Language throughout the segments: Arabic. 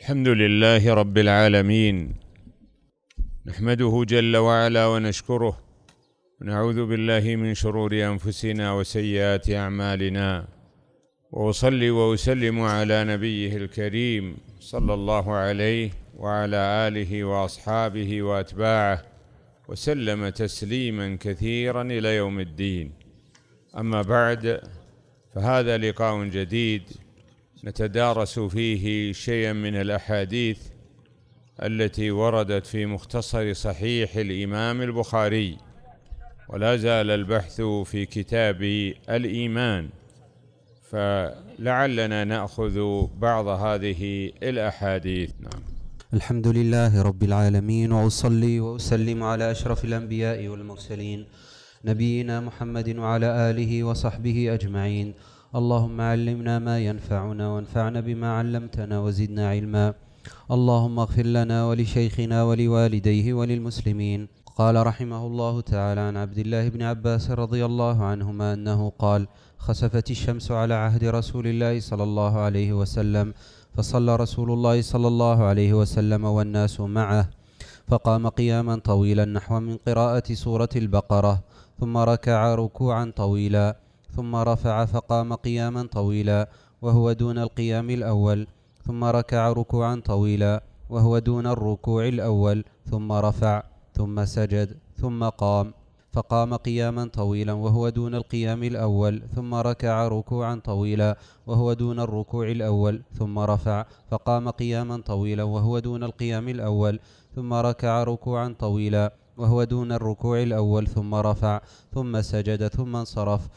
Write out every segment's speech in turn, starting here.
الحمد لله رب العالمين نحمده جل وعلا ونشكره ونعوذ بالله من شرور انفسنا وسيئات اعمالنا واصلي واسلم على نبيه الكريم صلى الله عليه وعلى اله واصحابه واتباعه وسلم تسليما كثيرا الى يوم الدين اما بعد فهذا لقاء جديد نتدارس فيه شيئا من الاحاديث التي وردت في مختصر صحيح الامام البخاري ولا زال البحث في كتاب الايمان فلعلنا ناخذ بعض هذه الاحاديث نعم الحمد لله رب العالمين واصلي واسلم على اشرف الانبياء والمرسلين نبينا محمد وعلى اله وصحبه اجمعين اللهم علمنا ما ينفعنا وانفعنا بما علمتنا وزدنا علما اللهم اغفر لنا ولشيخنا ولوالديه وللمسلمين قال رحمه الله تعالى عن عبد الله بن عباس رضي الله عنهما انه قال خسفت الشمس على عهد رسول الله صلى الله عليه وسلم فصلى رسول الله صلى الله عليه وسلم والناس معه فقام قياما طويلا نحو من قراءه سوره البقره ثم ركع ركوعا طويلا ثم رفع فقام قياما طويلا وهو دون القيام الأول ثم ركع ركوعا طويلا وهو دون الركوع الأول ثم رفع ثم سجد ثم قام فقام قياما طويلا وهو دون القيام الأول ثم ركع ركوعا طويلا وهو دون الركوع الأول ثم رفع فقام قياما طويلا وهو دون القيام الأول ثم ركع ركوعا طويلا وهو دون الركوع الأول ثم رفع ثم سجد ثم انصرف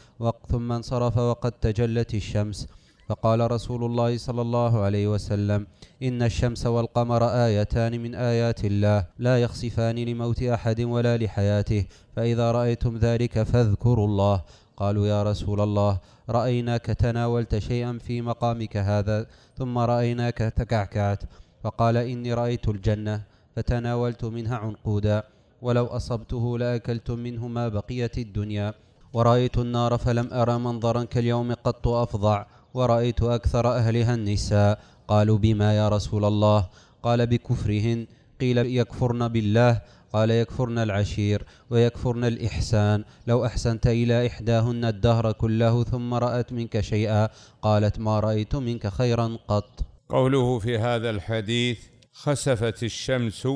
ثم انصرف وقد تجلت الشمس فقال رسول الله صلى الله عليه وسلم إن الشمس والقمر آيتان من آيات الله لا يخسفان لموت أحد ولا لحياته فإذا رأيتم ذلك فاذكروا الله قالوا يا رسول الله رأيناك تناولت شيئا في مقامك هذا ثم رأيناك تكعكعت فقال إني رأيت الجنة فتناولت منها عنقودا ولو أصبته لأكلت منه ما بقيت الدنيا ورأيت النار فلم أرى منظرا كاليوم قط أفظع ورأيت أكثر أهلها النساء قالوا بما يا رسول الله قال بكفرهن قيل يكفرن بالله قال يكفرن العشير ويكفرن الإحسان لو أحسنت إلى إحداهن الدهر كله ثم رأت منك شيئا قالت ما رأيت منك خيرا قط قوله في هذا الحديث خسفت الشمس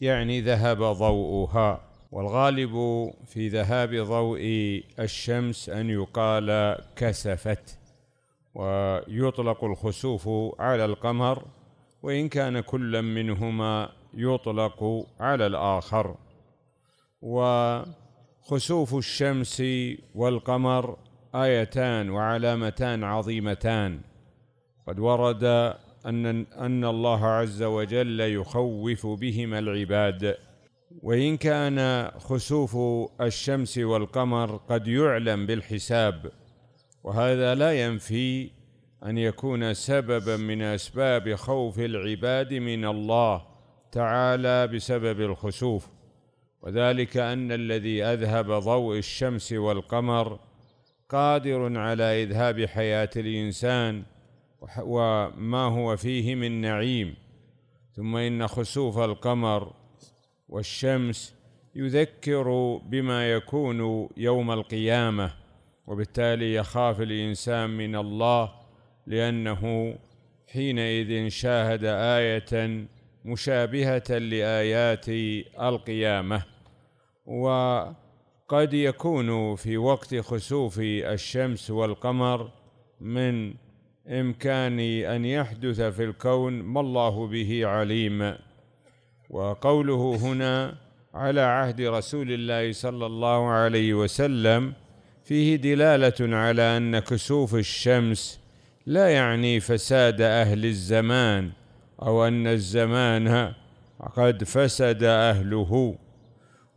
يعني ذهب ضوءها والغالب في ذهاب ضوء الشمس ان يقال كسفت ويطلق الخسوف على القمر وان كان كلا منهما يطلق على الاخر وخسوف الشمس والقمر ايتان وعلامتان عظيمتان قد ورد أن, أن الله عز وجل يخوف بهما العباد وإن كان خسوف الشمس والقمر قد يعلم بالحساب وهذا لا ينفي أن يكون سببا من أسباب خوف العباد من الله تعالى بسبب الخسوف وذلك أن الذي أذهب ضوء الشمس والقمر قادر على إذهاب حياة الإنسان وما هو فيه من نعيم ثم إن خسوف القمر والشمس يذكر بما يكون يوم القيامة وبالتالي يخاف الإنسان من الله لأنه حينئذ شاهد آية مشابهة لآيات القيامة وقد يكون في وقت خسوف الشمس والقمر من إمكان أن يحدث في الكون ما الله به عليم وقوله هنا على عهد رسول الله صلى الله عليه وسلم فيه دلالة على أن كسوف الشمس لا يعني فساد أهل الزمان أو أن الزمان قد فسد أهله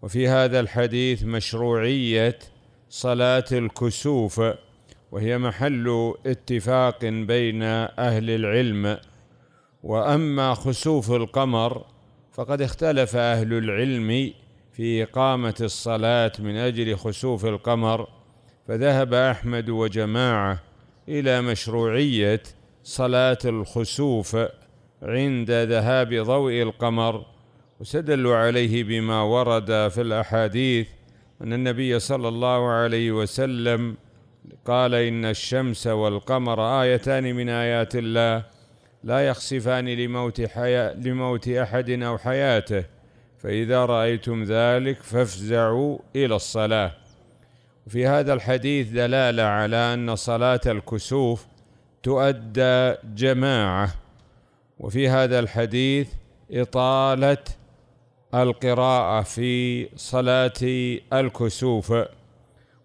وفي هذا الحديث مشروعية صلاة الكسوف وهي محل اتفاق بين أهل العلم وأما خسوف القمر فقد اختلف أهل العلم في إقامة الصلاة من أجل خسوف القمر فذهب أحمد وجماعة إلى مشروعية صلاة الخسوف عند ذهاب ضوء القمر وسدلوا عليه بما ورد في الأحاديث أن النبي صلى الله عليه وسلم قال إن الشمس والقمر آيتان من آيات الله لا يخسفان لموت, حيا لموت أحد أو حياته فإذا رأيتم ذلك فافزعوا إلى الصلاة في هذا الحديث دلالة على أن صلاة الكسوف تؤدى جماعة وفي هذا الحديث إطالة القراءة في صلاة الكسوف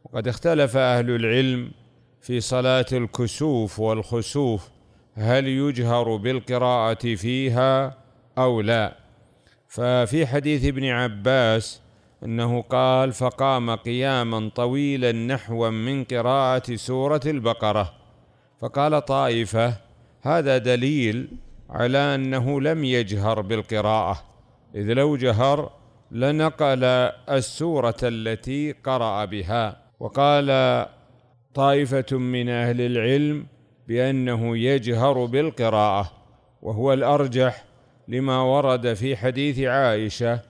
وقد اختلف أهل العلم في صلاة الكسوف والخسوف هل يجهر بالقراءة فيها أو لا ففي حديث ابن عباس أنه قال فقام قياما طويلا نحوا من قراءة سورة البقرة فقال طائفة هذا دليل على أنه لم يجهر بالقراءة إذ لو جهر لنقل السورة التي قرأ بها وقال طائفة من أهل العلم بأنه يجهر بالقراءة وهو الأرجح لما ورد في حديث عائشة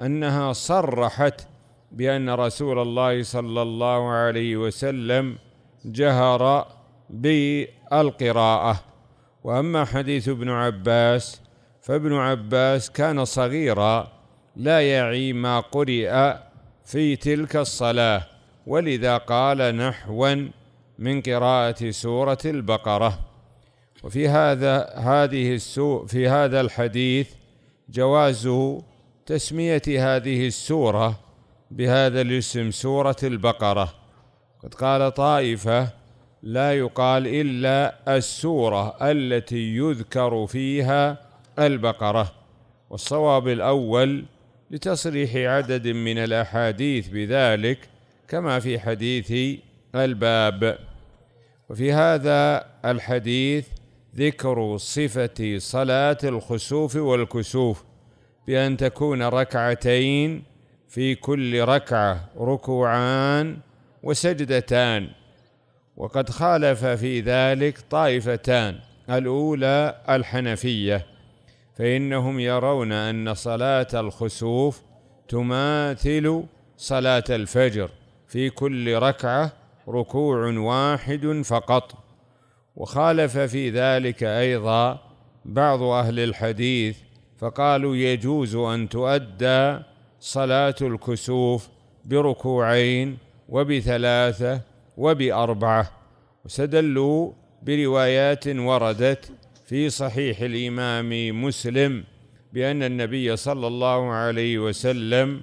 أنها صرحت بأن رسول الله صلى الله عليه وسلم جهر بالقراءة وأما حديث ابن عباس فابن عباس كان صغيرا لا يعي ما قرئ في تلك الصلاة ولذا قال نحوا من قراءة سورة البقرة وفي هذا هذه السو في هذا الحديث جواز تسمية هذه السورة بهذا الاسم سورة البقرة قد قال طائفة لا يقال إلا السورة التي يذكر فيها البقرة والصواب الأول لتصريح عدد من الأحاديث بذلك كما في حديث الباب وفي هذا الحديث ذكر صفة صلاة الخسوف والكسوف بأن تكون ركعتين في كل ركعة ركوعان وسجدتان وقد خالف في ذلك طائفتان الأولى الحنفية فإنهم يرون أن صلاة الخسوف تماثل صلاة الفجر في كل ركعه ركوع واحد فقط وخالف في ذلك ايضا بعض اهل الحديث فقالوا يجوز ان تؤدى صلاه الكسوف بركوعين وبثلاثه وباربعه وسدلوا بروايات وردت في صحيح الامام مسلم بان النبي صلى الله عليه وسلم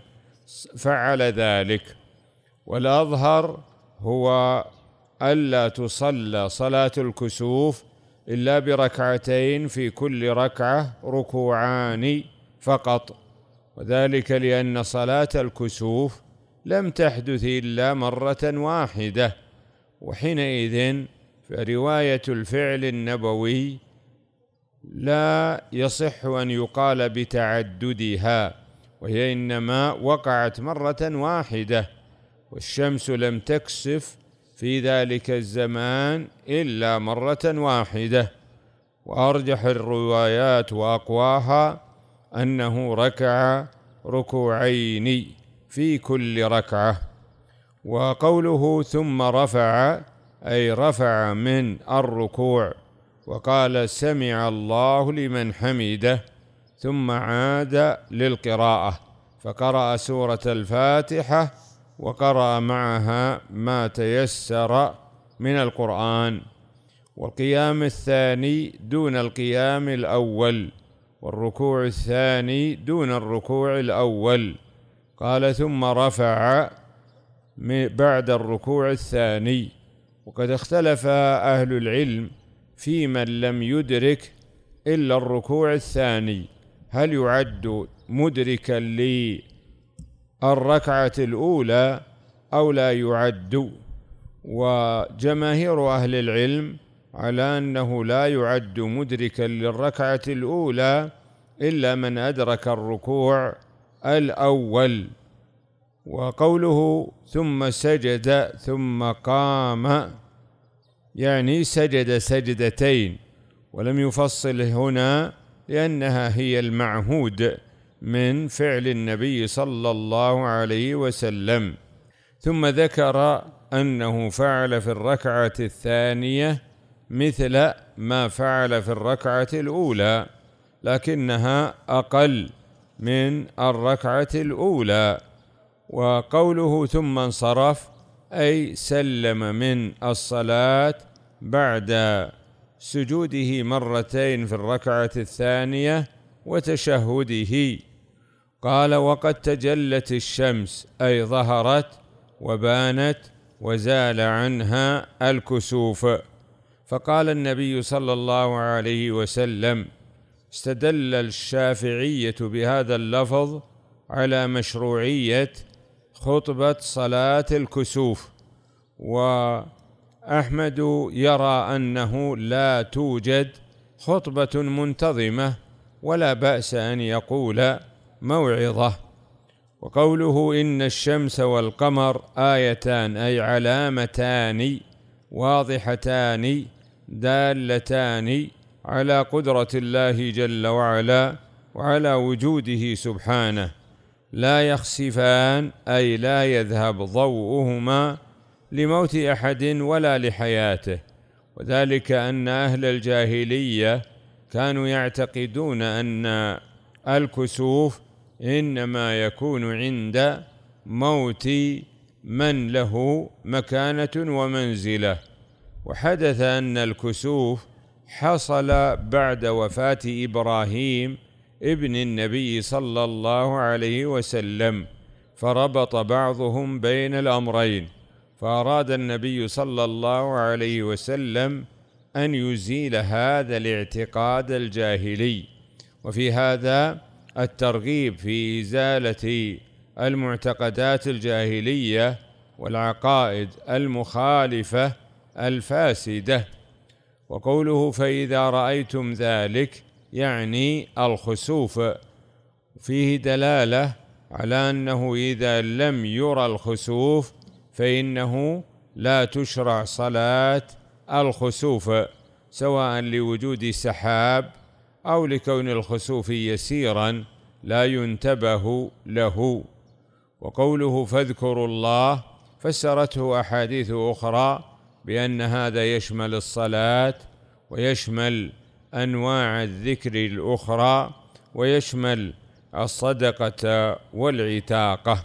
فعل ذلك والأظهر هو ألا تصلى صلاة الكسوف إلا بركعتين في كل ركعة ركوعان فقط وذلك لأن صلاة الكسوف لم تحدث إلا مرة واحدة وحينئذ فرواية الفعل النبوي لا يصح أن يقال بتعددها وهي إنما وقعت مرة واحدة والشمس لم تكسف في ذلك الزمان إلا مرة واحدة وأرجح الروايات وأقواها أنه ركع ركوعين في كل ركعة وقوله ثم رفع أي رفع من الركوع وقال سمع الله لمن حمده ثم عاد للقراءة فقرأ سورة الفاتحة وقرأ معها ما تيسر من القرآن والقيام الثاني دون القيام الأول والركوع الثاني دون الركوع الأول قال ثم رفع بعد الركوع الثاني وقد اختلف أهل العلم في من لم يدرك إلا الركوع الثاني هل يعد مدركا لي الركعة الأولى أو لا يعد وجماهير أهل العلم على أنه لا يعد مدركا للركعة الأولى إلا من أدرك الركوع الأول وقوله ثم سجد ثم قام يعني سجد سجدتين ولم يفصل هنا لأنها هي المعهود من فعل النبي صلى الله عليه وسلم ثم ذكر أنه فعل في الركعة الثانية مثل ما فعل في الركعة الأولى لكنها أقل من الركعة الأولى وقوله ثم انصرف أي سلم من الصلاة بعد سجوده مرتين في الركعة الثانية وتشهده قال وقد تجلت الشمس اي ظهرت وبانت وزال عنها الكسوف فقال النبي صلى الله عليه وسلم استدل الشافعيه بهذا اللفظ على مشروعيه خطبه صلاه الكسوف واحمد يرى انه لا توجد خطبه منتظمه ولا باس ان يقول موعظة وقوله إن الشمس والقمر آيتان أي علامتان واضحتان دالتان على قدرة الله جل وعلا وعلى وجوده سبحانه لا يخسفان أي لا يذهب ضوءهما لموت أحد ولا لحياته وذلك أن أهل الجاهلية كانوا يعتقدون أن الكسوف إنما يكون عند موت من له مكانة ومنزلة وحدث أن الكسوف حصل بعد وفاة إبراهيم ابن النبي صلى الله عليه وسلم فربط بعضهم بين الأمرين فأراد النبي صلى الله عليه وسلم أن يزيل هذا الاعتقاد الجاهلي وفي هذا الترغيب في إزالة المعتقدات الجاهلية والعقائد المخالفة الفاسدة وقوله فإذا رأيتم ذلك يعني الخسوف فيه دلالة على أنه إذا لم يرى الخسوف فإنه لا تشرع صلاة الخسوف سواء لوجود سحاب أو لكون الخسوف يسيرا لا ينتبه له وقوله فاذكروا الله فسرته أحاديث أخرى بأن هذا يشمل الصلاة ويشمل أنواع الذكر الأخرى ويشمل الصدقة والعتاقة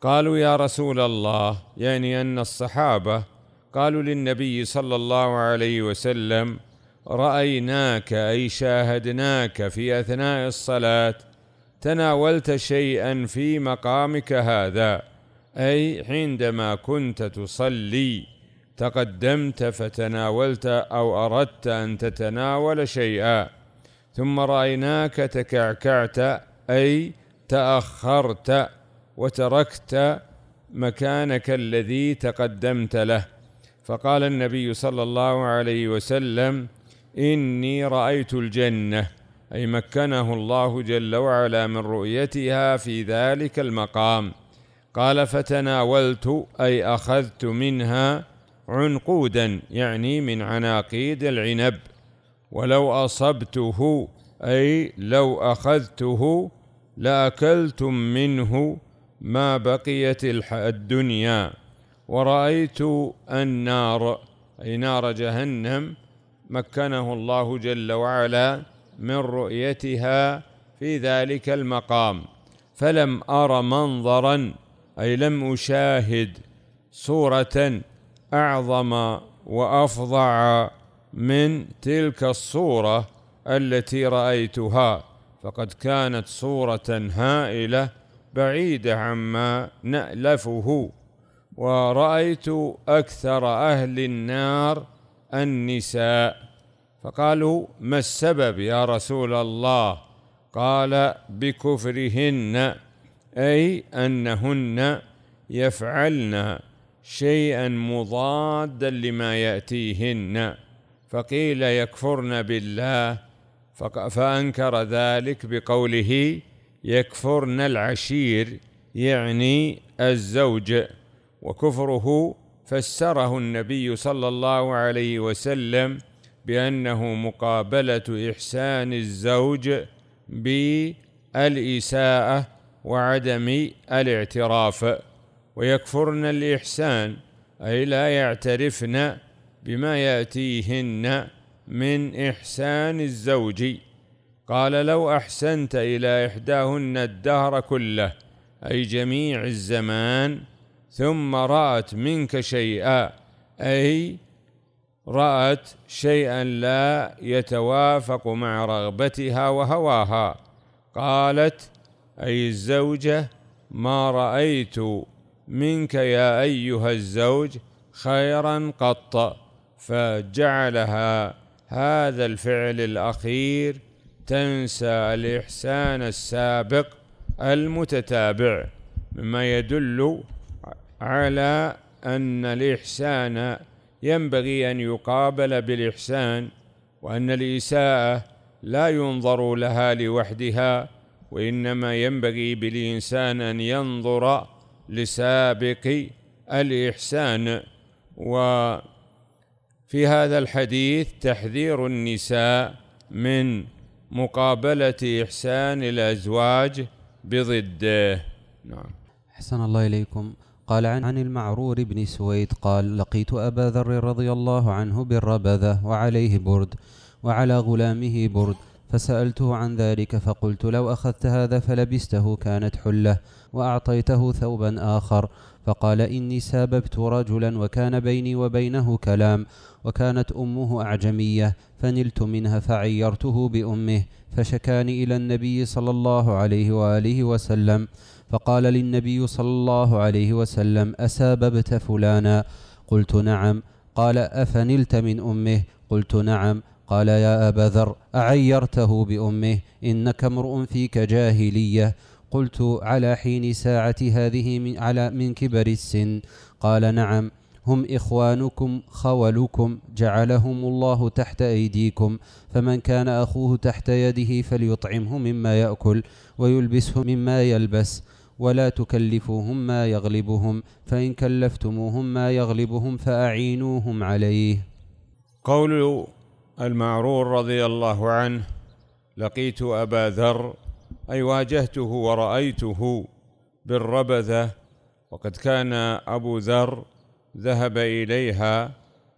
قالوا يا رسول الله يعني أن الصحابة قالوا للنبي صلى الله عليه وسلم رايناك اي شاهدناك في اثناء الصلاه تناولت شيئا في مقامك هذا اي عندما كنت تصلي تقدمت فتناولت او اردت ان تتناول شيئا ثم رايناك تكعكعت اي تاخرت وتركت مكانك الذي تقدمت له فقال النبي صلى الله عليه وسلم إني رأيت الجنة أي مكنه الله جل وعلا من رؤيتها في ذلك المقام قال فتناولت أي أخذت منها عنقودا يعني من عناقيد العنب ولو أصبته أي لو أخذته لأكلتم منه ما بقيت الدنيا ورأيت النار أي نار جهنم مكنه الله جل وعلا من رؤيتها في ذلك المقام فلم أر منظرا أي لم أشاهد صورة أعظم وأفظع من تلك الصورة التي رأيتها فقد كانت صورة هائلة بعيدة عما نألفه ورأيت أكثر أهل النار النساء فقالوا ما السبب يا رسول الله قال بكفرهن اي انهن يفعلن شيئا مضادا لما ياتيهن فقيل يكفرن بالله فانكر ذلك بقوله يكفرن العشير يعني الزوج وكفره فسره النبي صلى الله عليه وسلم بأنه مقابلة إحسان الزوج بالإساءة وعدم الاعتراف ويكفرن الإحسان أي لا يعترفن بما يأتيهن من إحسان الزوج قال لو أحسنت إلى إحداهن الدهر كله أي جميع الزمان ثم رأت منك شيئا أي رأت شيئا لا يتوافق مع رغبتها وهواها قالت أي الزوجة ما رأيت منك يا أيها الزوج خيرا قط فجعلها هذا الفعل الأخير تنسى الإحسان السابق المتتابع مما يدل على أن الإحسان ينبغي أن يقابل بالإحسان وأن الإساءة لا ينظر لها لوحدها وإنما ينبغي بالإنسان أن ينظر لسابق الإحسان وفي هذا الحديث تحذير النساء من مقابلة إحسان الأزواج بضده نعم أحسن الله إليكم قال عن, عن المعرور بن سويد قال لقيت أبا ذر رضي الله عنه بالربذة وعليه برد وعلى غلامه برد فسألته عن ذلك فقلت لو أخذت هذا فلبسته كانت حلة وأعطيته ثوبا آخر فقال إني ساببت رجلا وكان بيني وبينه كلام وكانت أمه أعجمية فنلت منها فعيرته بأمه فشكاني إلى النبي صلى الله عليه وآله وسلم فقال للنبي صلى الله عليه وسلم أساببت فلانا قلت نعم قال أفنلت من أمه قلت نعم قال يا أبا ذر أعيرته بأمه إنك امرؤ فيك جاهلية قلت على حين ساعة هذه من, على من كبر السن قال نعم هم إخوانكم خولكم جعلهم الله تحت أيديكم فمن كان أخوه تحت يده فليطعمه مما يأكل ويلبسه مما يلبس ولا تكلفوهم ما يغلبهم فإن كلفتموهم ما يغلبهم فأعينوهم عليه قول المعرور رضي الله عنه لقيت أبا ذر أي واجهته ورأيته بالربذة وقد كان أبو ذر ذهب إليها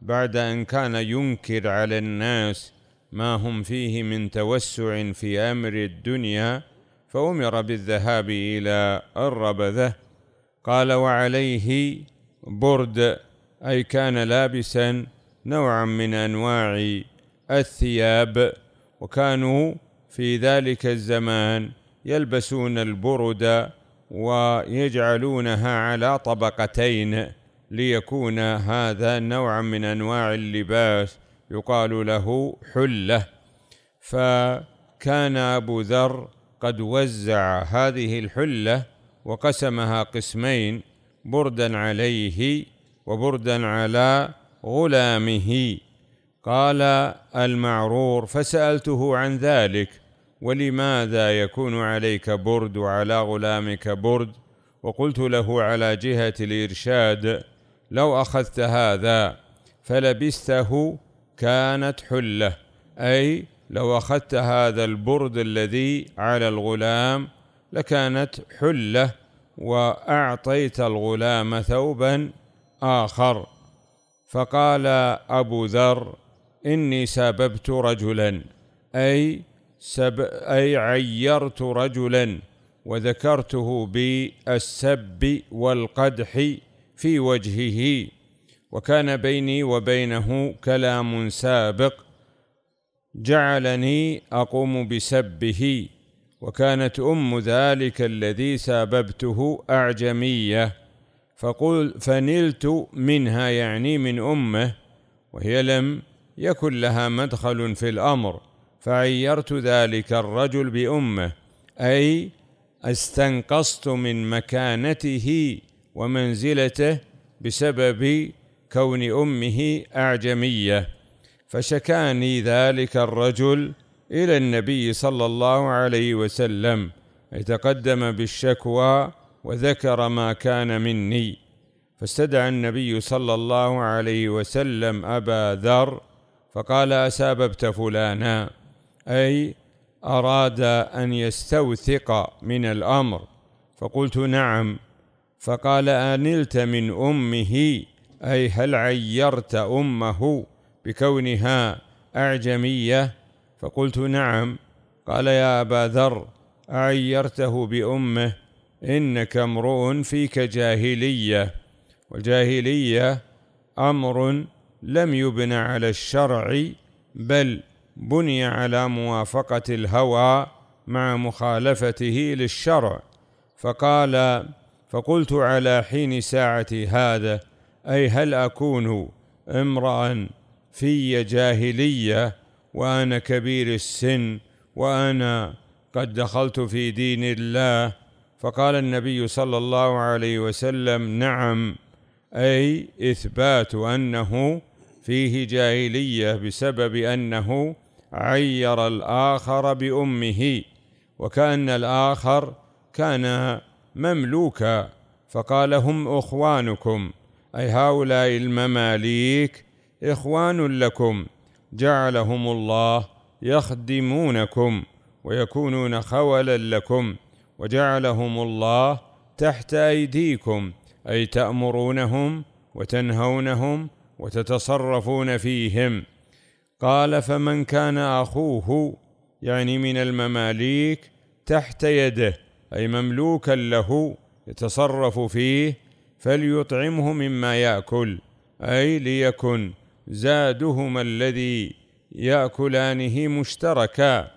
بعد أن كان ينكر على الناس ما هم فيه من توسع في أمر الدنيا فأمر بالذهاب إلى الربذة قال وعليه برد أي كان لابسا نوعا من أنواع الثياب وكانوا في ذلك الزمان يلبسون البرد ويجعلونها على طبقتين ليكون هذا نوعا من انواع اللباس يقال له حله فكان ابو ذر قد وزع هذه الحلة وقسمها قسمين بردا عليه وبردا على غلامه قال المعرور فسألته عن ذلك ولماذا يكون عليك برد وعلى غلامك برد وقلت له على جهة الإرشاد لو أخذت هذا فلبسته كانت حلة أي لو أخذت هذا البرد الذي على الغلام لكانت حلة وأعطيت الغلام ثوبا آخر فقال أبو ذر إني سببت رجلا أي سب أي عيرت رجلا وذكرته بالسب والقدح في وجهه وكان بيني وبينه كلام سابق جعلني اقوم بسبه وكانت ام ذلك الذي ساببته اعجميه فقل فنلت منها يعني من امه وهي لم يكن لها مدخل في الامر فعيرت ذلك الرجل بامه اي استنقصت من مكانته ومنزلته بسبب كون امه اعجميه فشكاني ذلك الرجل إلى النبي صلى الله عليه وسلم يتقدم بالشكوى وذكر ما كان مني فاستدعى النبي صلى الله عليه وسلم أبا ذر فقال أساببت فلانا أي أراد أن يستوثق من الأمر فقلت نعم فقال أنلت من أمه أي هل عيرت أمه بكونها أعجمية فقلت نعم قال يا أبا ذر أعيرته بأمه إنك امرؤ فيك جاهلية والجاهلية أمر لم يبن على الشرع بل بني على موافقة الهوى مع مخالفته للشرع فقال فقلت على حين ساعتي هذا أي هل أكون امرأ في جاهليه وانا كبير السن وانا قد دخلت في دين الله فقال النبي صلى الله عليه وسلم نعم اي اثبات انه فيه جاهليه بسبب انه عير الاخر بامه وكان الاخر كان مملوكا فقال هم اخوانكم اي هؤلاء المماليك إخوان لكم جعلهم الله يخدمونكم ويكونون خولا لكم وجعلهم الله تحت أيديكم أي تأمرونهم وتنهونهم وتتصرفون فيهم قال فمن كان أخوه يعني من المماليك تحت يده أي مملوكا له يتصرف فيه فليطعمه مما يأكل أي ليكن زادهما الذي ياكلانه مشتركا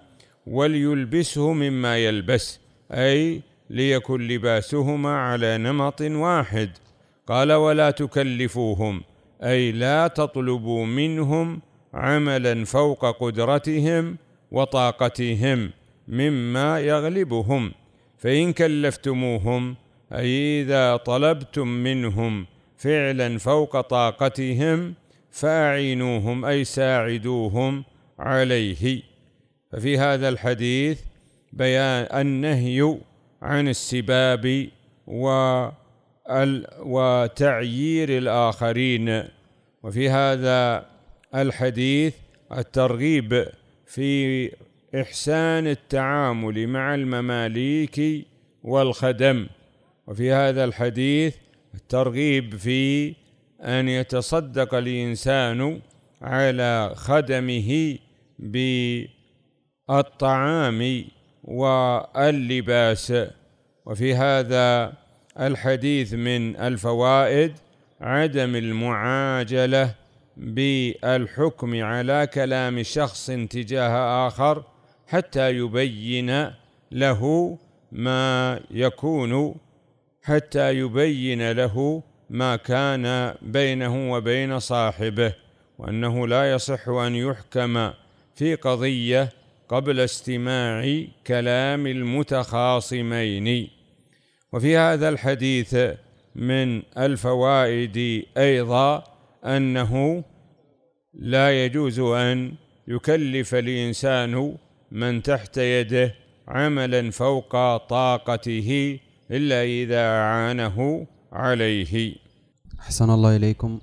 وليلبسه مما يلبس اي ليكن لباسهما على نمط واحد قال ولا تكلفوهم اي لا تطلبوا منهم عملا فوق قدرتهم وطاقتهم مما يغلبهم فان كلفتموهم اي اذا طلبتم منهم فعلا فوق طاقتهم فأعينوهم أي ساعدوهم عليه ففي هذا الحديث بيان النهي عن السباب و وتعيير الآخرين وفي هذا الحديث الترغيب في إحسان التعامل مع المماليك والخدم وفي هذا الحديث الترغيب في أن يتصدق الإنسان على خدمه بالطعام واللباس وفي هذا الحديث من الفوائد عدم المعاجلة بالحكم على كلام شخص تجاه آخر حتى يبين له ما يكون حتى يبين له ما كان بينه وبين صاحبه وأنه لا يصح أن يحكم في قضية قبل استماع كلام المتخاصمين وفي هذا الحديث من الفوائد أيضا أنه لا يجوز أن يكلف الإنسان من تحت يده عملا فوق طاقته إلا إذا أعانه عليه أحسن الله إليكم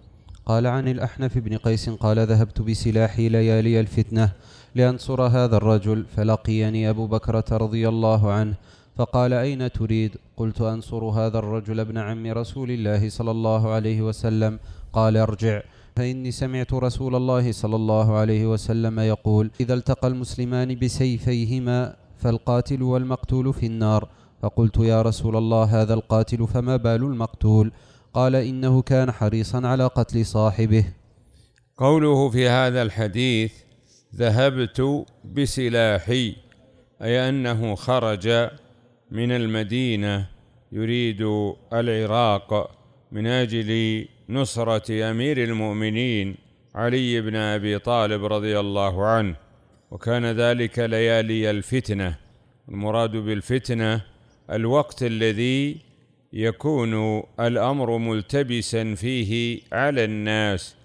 قال عن الأحنف بن قيس قال ذهبت بسلاحي ليالي الفتنة لأنصر هذا الرجل فلقيني أبو بكرة رضي الله عنه فقال أين تريد قلت أنصر هذا الرجل ابن عم رسول الله صلى الله عليه وسلم قال ارجع فإني سمعت رسول الله صلى الله عليه وسلم يقول إذا التقى المسلمان بسيفيهما فالقاتل والمقتول في النار فقلت يا رسول الله هذا القاتل فما بال المقتول قال انه كان حريصا على قتل صاحبه قوله في هذا الحديث ذهبت بسلاحي اي انه خرج من المدينه يريد العراق من اجل نصره امير المؤمنين علي بن ابي طالب رضي الله عنه وكان ذلك ليالي الفتنه المراد بالفتنه الوقت الذي يكون الأمر ملتبسا فيه على الناس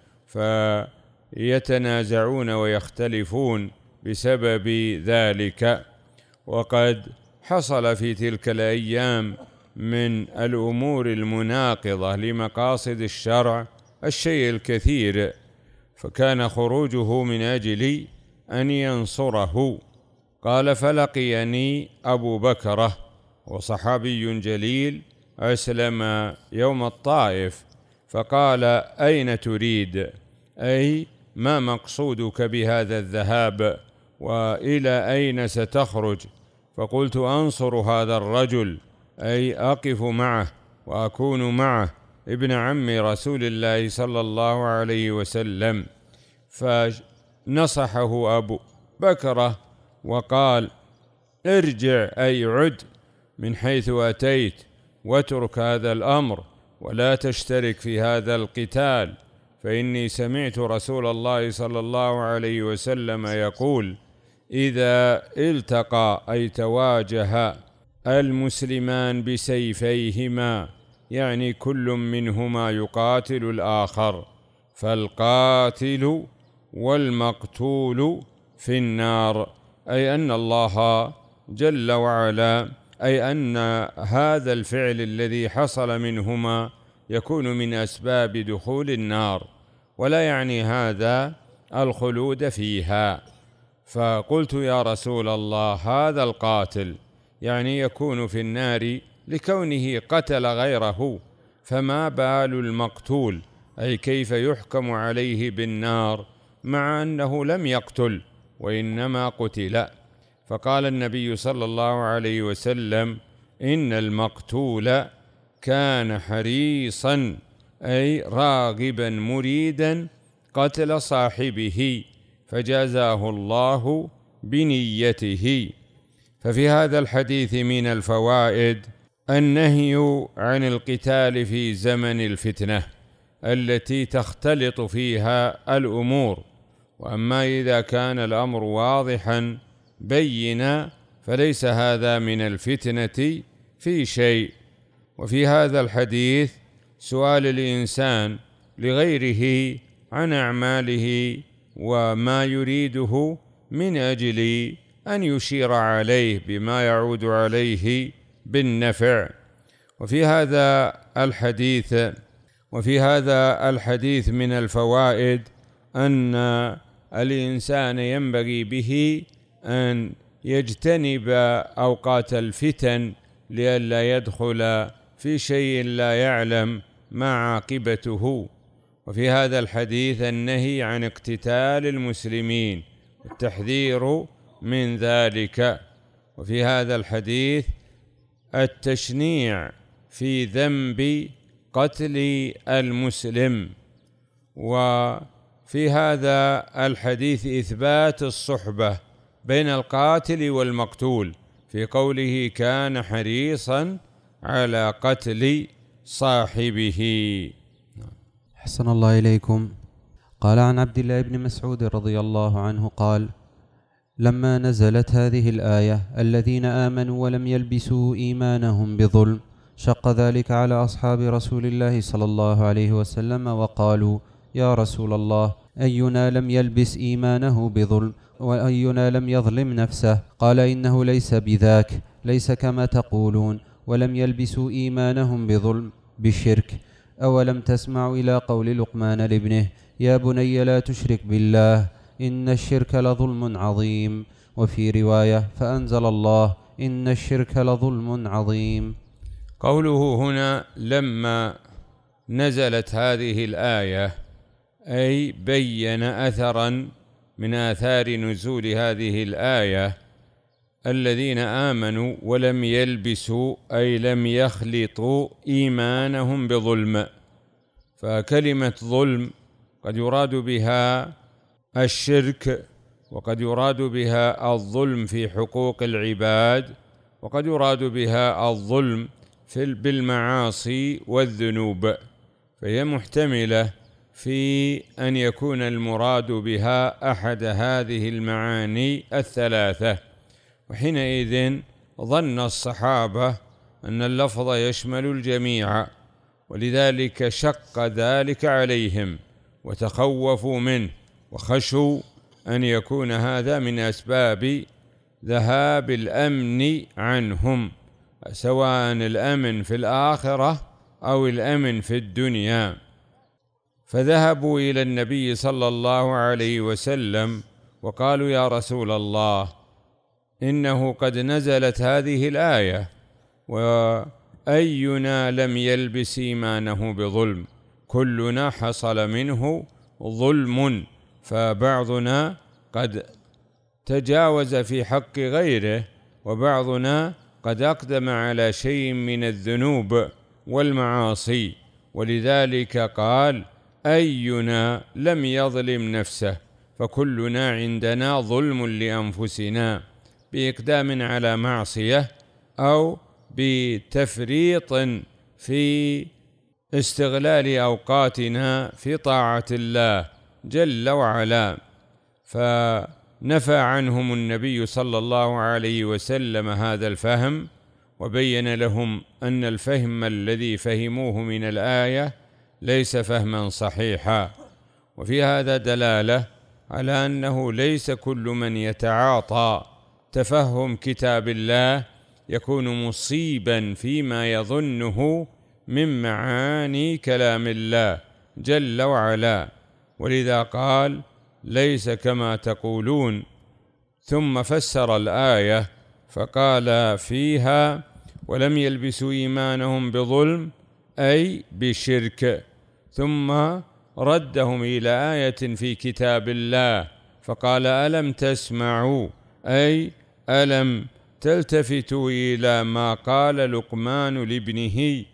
فيتنازعون ويختلفون بسبب ذلك وقد حصل في تلك الأيام من الأمور المناقضة لمقاصد الشرع الشيء الكثير فكان خروجه من أجل أن ينصره قال فلقيني أبو بكره وصحابي جليل أسلم يوم الطائف فقال أين تريد أي ما مقصودك بهذا الذهاب وإلى أين ستخرج فقلت أنصر هذا الرجل أي أقف معه وأكون معه ابن عم رسول الله صلى الله عليه وسلم فنصحه أبو بكره وقال ارجع أي عد من حيث أتيت واترك هذا الأمر ولا تشترك في هذا القتال فإني سمعت رسول الله صلى الله عليه وسلم يقول إذا التقى أي تواجه المسلمان بسيفيهما يعني كل منهما يقاتل الآخر فالقاتل والمقتول في النار أي أن الله جل وعلا أي أن هذا الفعل الذي حصل منهما يكون من أسباب دخول النار ولا يعني هذا الخلود فيها فقلت يا رسول الله هذا القاتل يعني يكون في النار لكونه قتل غيره فما بال المقتول أي كيف يحكم عليه بالنار مع أنه لم يقتل وإنما قتل فقال النبي صلى الله عليه وسلم إن المقتول كان حريصا أي راغبا مريدا قتل صاحبه فجازاه الله بنيته ففي هذا الحديث من الفوائد النهي عن القتال في زمن الفتنه التي تختلط فيها الامور واما اذا كان الامر واضحا بينا فليس هذا من الفتنة في شيء وفي هذا الحديث سؤال الإنسان لغيره عن أعماله وما يريده من أجل أن يشير عليه بما يعود عليه بالنفع وفي هذا الحديث وفي هذا الحديث من الفوائد أن الإنسان ينبغي به أن يجتنب أوقات الفتن لئلا يدخل في شيء لا يعلم ما عاقبته وفي هذا الحديث النهي عن اقتتال المسلمين التحذير من ذلك وفي هذا الحديث التشنيع في ذنب قتل المسلم وفي هذا الحديث إثبات الصحبة بين القاتل والمقتول في قوله كان حريصا على قتل صاحبه حسن الله إليكم قال عن عبد الله بن مسعود رضي الله عنه قال لما نزلت هذه الآية الذين آمنوا ولم يلبسوا إيمانهم بظلم شق ذلك على أصحاب رسول الله صلى الله عليه وسلم وقالوا يا رسول الله أينا لم يلبس إيمانه بظلم وأينا لم يظلم نفسه قال إنه ليس بذاك ليس كما تقولون ولم يلبسوا إيمانهم بظلم بالشرك أولم تسمعوا إلى قول لقمان لابنه يا بني لا تشرك بالله إن الشرك لظلم عظيم وفي رواية فأنزل الله إن الشرك لظلم عظيم قوله هنا لما نزلت هذه الآية أي بين أثرا من آثار نزول هذه الآية الذين آمنوا ولم يلبسوا أي لم يخلطوا إيمانهم بظلم فكلمة ظلم قد يراد بها الشرك وقد يراد بها الظلم في حقوق العباد وقد يراد بها الظلم في بالمعاصي والذنوب فهي محتمله في ان يكون المراد بها احد هذه المعاني الثلاثه وحينئذ ظن الصحابه ان اللفظ يشمل الجميع ولذلك شق ذلك عليهم وتخوفوا منه وخشوا ان يكون هذا من اسباب ذهاب الامن عنهم سواء الامن في الاخره او الامن في الدنيا فذهبوا إلى النبي صلى الله عليه وسلم وقالوا يا رسول الله إنه قد نزلت هذه الآية وأينا لم يلبس إيمانه بظلم كلنا حصل منه ظلم فبعضنا قد تجاوز في حق غيره وبعضنا قد أقدم على شيء من الذنوب والمعاصي ولذلك قال أينا لم يظلم نفسه فكلنا عندنا ظلم لأنفسنا بإقدام على معصية أو بتفريط في استغلال أوقاتنا في طاعة الله جل وعلا فنفى عنهم النبي صلى الله عليه وسلم هذا الفهم وبين لهم أن الفهم الذي فهموه من الآية ليس فهما صحيحا وفي هذا دلاله على انه ليس كل من يتعاطى تفهم كتاب الله يكون مصيبا فيما يظنه من معاني كلام الله جل وعلا ولذا قال ليس كما تقولون ثم فسر الايه فقال فيها ولم يلبسوا ايمانهم بظلم اي بشرك ثم ردهم إلى آية في كتاب الله فقال ألم تسمعوا أي ألم تلتفتوا إلى ما قال لقمان لابنه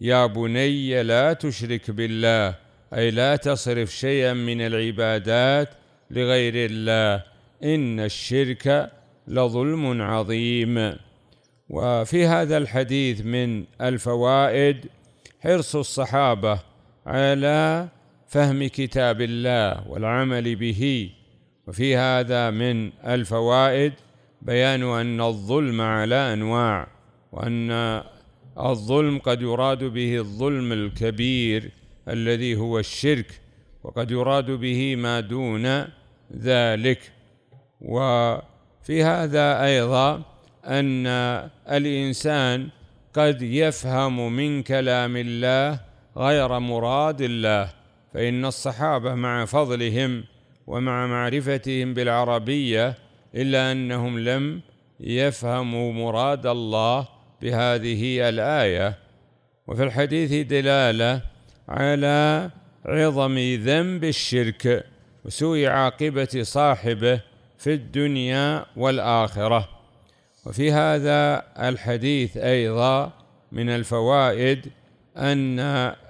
يا بني لا تشرك بالله أي لا تصرف شيئا من العبادات لغير الله إن الشرك لظلم عظيم وفي هذا الحديث من الفوائد حرص الصحابه على فهم كتاب الله والعمل به وفي هذا من الفوائد بيان أن الظلم على أنواع وأن الظلم قد يراد به الظلم الكبير الذي هو الشرك وقد يراد به ما دون ذلك وفي هذا أيضا أن الإنسان قد يفهم من كلام الله غير مراد الله فإن الصحابة مع فضلهم ومع معرفتهم بالعربية إلا أنهم لم يفهموا مراد الله بهذه الآية وفي الحديث دلالة على عظم ذنب الشرك وسوء عاقبة صاحبه في الدنيا والآخرة وفي هذا الحديث أيضا من الفوائد أن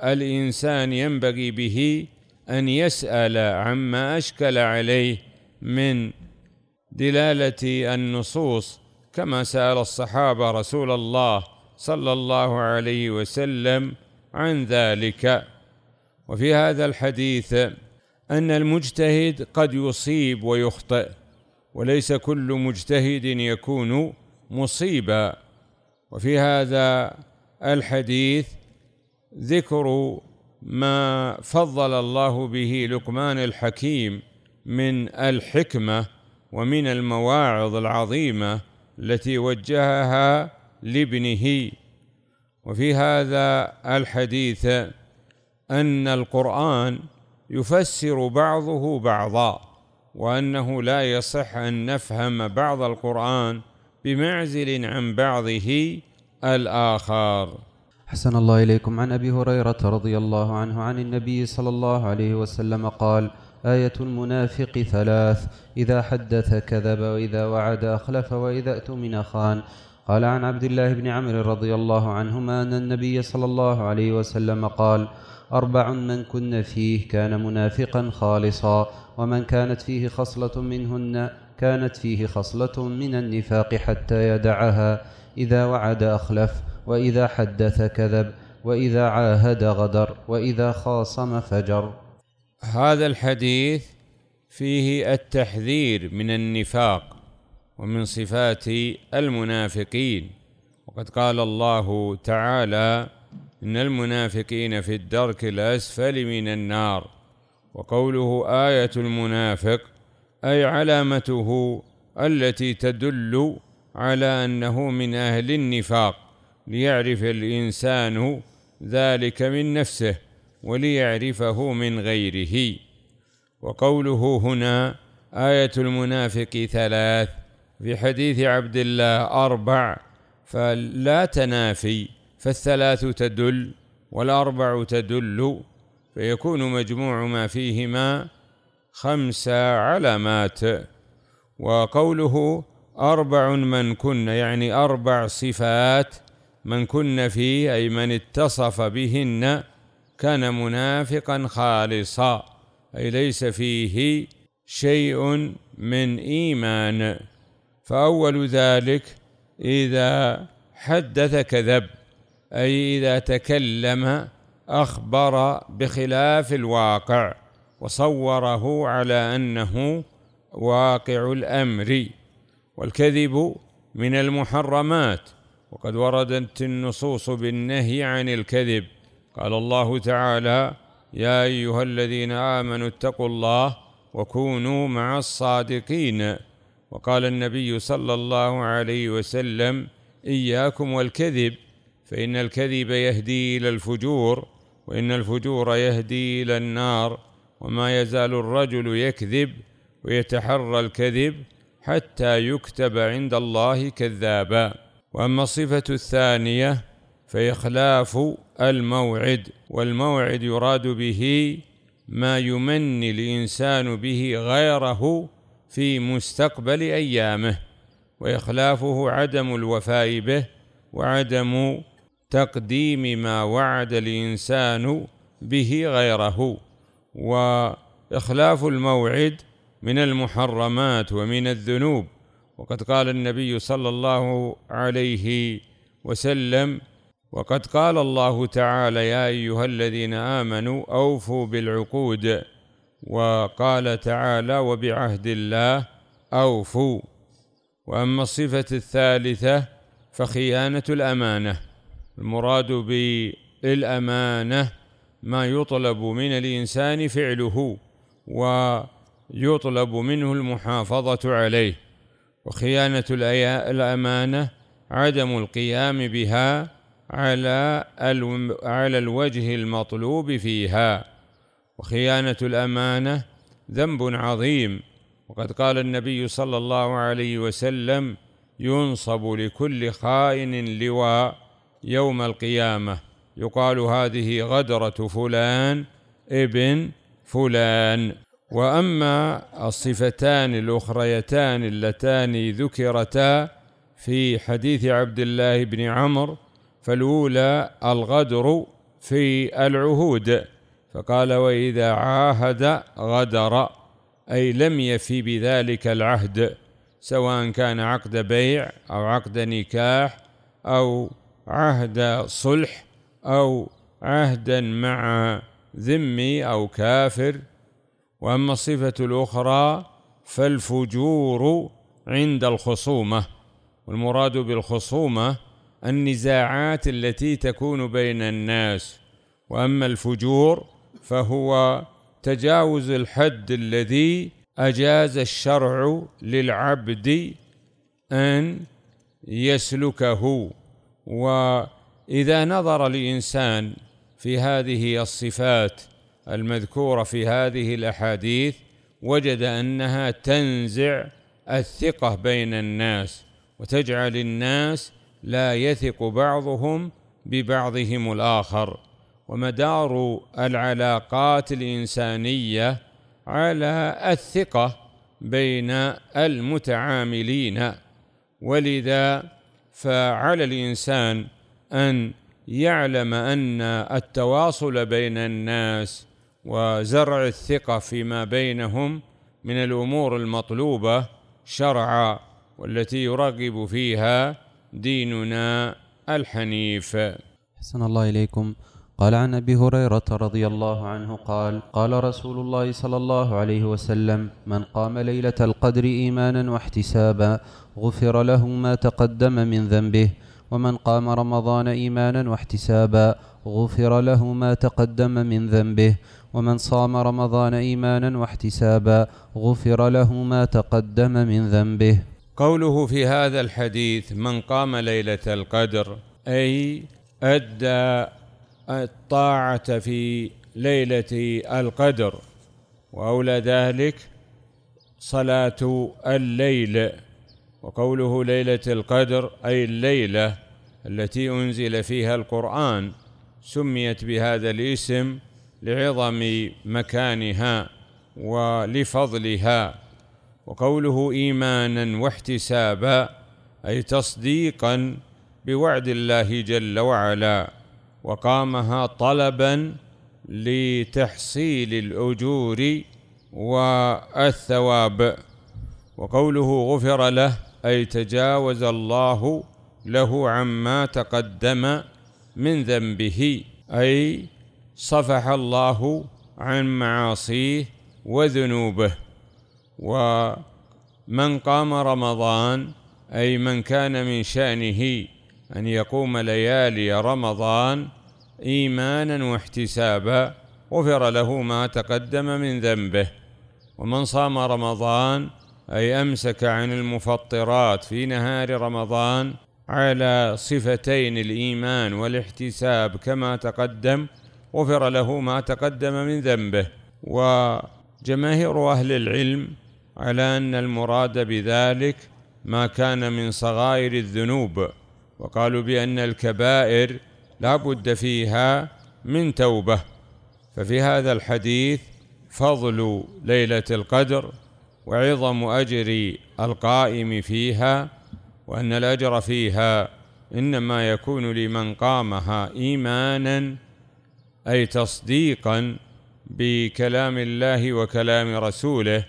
الإنسان ينبغي به أن يسأل عما أشكل عليه من دلالة النصوص كما سأل الصحابة رسول الله صلى الله عليه وسلم عن ذلك وفي هذا الحديث أن المجتهد قد يصيب ويخطئ وليس كل مجتهد يكون مصيبا وفي هذا الحديث ذكر ما فضل الله به لقمان الحكيم من الحكمه ومن المواعظ العظيمه التي وجهها لابنه وفي هذا الحديث ان القران يفسر بعضه بعضا وانه لا يصح ان نفهم بعض القران بمعزل عن بعضه الاخر حسن الله إليكم عن أبي هريرة رضي الله عنه عن النبي صلى الله عليه وسلم قال آية المنافق ثلاث إذا حدث كذب وإذا وعد أخلف وإذا اؤتمن خان قال عن عبد الله بن عمرو رضي الله عنهما أن النبي صلى الله عليه وسلم قال أربع من كن فيه كان منافقا خالصا ومن كانت فيه خصلة منهن كانت فيه خصلة من النفاق حتى يدعها إذا وعد أخلف وإذا حدث كذب وإذا عاهد غدر وإذا خاصم فجر هذا الحديث فيه التحذير من النفاق ومن صفات المنافقين وقد قال الله تعالى إن المنافقين في الدرك الأسفل من النار وقوله آية المنافق أي علامته التي تدل على أنه من أهل النفاق ليعرف الإنسان ذلك من نفسه وليعرفه من غيره وقوله هنا آية المنافق ثلاث في حديث عبد الله أربع فلا تنافي فالثلاث تدل والأربع تدل فيكون مجموع ما فيهما خمس علامات وقوله أربع من كن يعني أربع صفات من كن فيه أي من اتصف بهن كان منافقا خالصا أي ليس فيه شيء من إيمان فأول ذلك إذا حدث كذب أي إذا تكلم أخبر بخلاف الواقع وصوره على أنه واقع الأمر والكذب من المحرمات وقد وردت النصوص بالنهي عن الكذب قال الله تعالى يا ايها الذين امنوا اتقوا الله وكونوا مع الصادقين وقال النبي صلى الله عليه وسلم اياكم والكذب فان الكذب يهدي الى الفجور وان الفجور يهدي الى النار وما يزال الرجل يكذب ويتحرى الكذب حتى يكتب عند الله كذابا وأما الصفة الثانية فإخلاف الموعد والموعد يراد به ما يمني الإنسان به غيره في مستقبل أيامه وإخلافه عدم الوفاء به وعدم تقديم ما وعد الإنسان به غيره وإخلاف الموعد من المحرمات ومن الذنوب وقد قال النبي صلى الله عليه وسلم وقد قال الله تعالى يا ايها الذين امنوا اوفوا بالعقود وقال تعالى وبعهد الله اوفوا واما الصفه الثالثه فخيانه الامانه المراد بالامانه ما يطلب من الانسان فعله ويطلب منه المحافظه عليه وخيانة الأمانة عدم القيام بها على على الوجه المطلوب فيها وخيانة الأمانة ذنب عظيم وقد قال النبي صلى الله عليه وسلم ينصب لكل خائن لواء يوم القيامة يقال هذه غدرة فلان ابن فلان واما الصفتان الاخريتان اللتان ذكرتا في حديث عبد الله بن عمر فالاولى الغدر في العهود فقال واذا عاهد غدر اي لم يفي بذلك العهد سواء كان عقد بيع او عقد نكاح او عهد صلح او عهدا مع ذمي او كافر واما الصفه الاخرى فالفجور عند الخصومه والمراد بالخصومه النزاعات التي تكون بين الناس واما الفجور فهو تجاوز الحد الذي اجاز الشرع للعبد ان يسلكه واذا نظر الانسان في هذه الصفات المذكورة في هذه الأحاديث وجد أنها تنزع الثقة بين الناس وتجعل الناس لا يثق بعضهم ببعضهم الآخر ومدار العلاقات الإنسانية على الثقة بين المتعاملين ولذا فعلى الإنسان أن يعلم أن التواصل بين الناس وزرع الثقة فيما بينهم من الأمور المطلوبة شرعا والتي يرغب فيها ديننا الحنيف حسن الله إليكم قال عن أبي هريرة رضي الله عنه قال قال رسول الله صلى الله عليه وسلم من قام ليلة القدر إيمانا واحتسابا غفر له ما تقدم من ذنبه ومن قام رمضان إيمانا واحتسابا غفر له ما تقدم من ذنبه ومن صام رمضان إيمانا واحتسابا غفر له ما تقدم من ذنبه قوله في هذا الحديث من قام ليلة القدر أي أدى الطاعة في ليلة القدر وأولى ذلك صلاة الليل وقوله ليلة القدر أي الليلة التي أنزل فيها القرآن سميت بهذا الاسم لعظم مكانها ولفضلها وقوله ايمانا واحتسابا اي تصديقا بوعد الله جل وعلا وقامها طلبا لتحصيل الاجور والثواب وقوله غفر له اي تجاوز الله له عما تقدم من ذنبه اي صفح الله عن معاصيه وذنوبه ومن قام رمضان أي من كان من شأنه أن يقوم ليالي رمضان إيمانا واحتسابا غفر له ما تقدم من ذنبه ومن صام رمضان أي أمسك عن المفطرات في نهار رمضان على صفتين الإيمان والاحتساب كما تقدم غفر له ما تقدم من ذنبه وجماهير أهل العلم على أن المراد بذلك ما كان من صغائر الذنوب وقالوا بأن الكبائر لا بد فيها من توبة ففي هذا الحديث فضل ليلة القدر وعظم أجر القائم فيها وأن الأجر فيها إنما يكون لمن قامها إيمانا اي تصديقا بكلام الله وكلام رسوله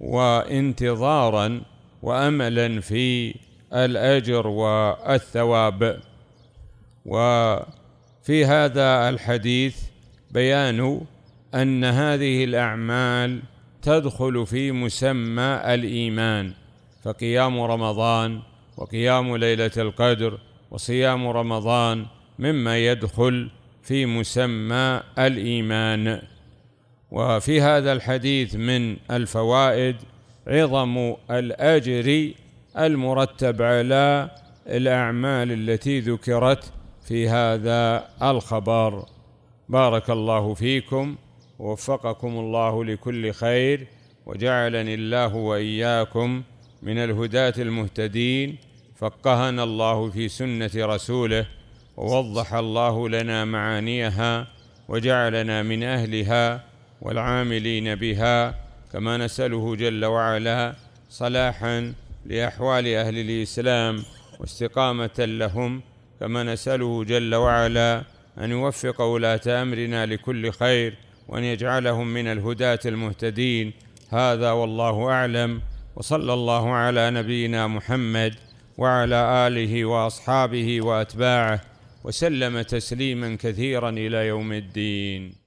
وانتظارا واملا في الاجر والثواب وفي هذا الحديث بيان ان هذه الاعمال تدخل في مسمى الايمان فقيام رمضان وقيام ليله القدر وصيام رمضان مما يدخل في مسمى الايمان وفي هذا الحديث من الفوائد عظم الاجر المرتب على الاعمال التي ذكرت في هذا الخبر بارك الله فيكم ووفقكم الله لكل خير وجعلني الله واياكم من الهداه المهتدين فقهنا الله في سنه رسوله ووضح الله لنا معانيها وجعلنا من اهلها والعاملين بها كما نساله جل وعلا صلاحا لاحوال اهل الاسلام واستقامه لهم كما نساله جل وعلا ان يوفق ولاه امرنا لكل خير وان يجعلهم من الهداه المهتدين هذا والله اعلم وصلى الله على نبينا محمد وعلى اله واصحابه واتباعه وسلم تسليما كثيرا إلى يوم الدين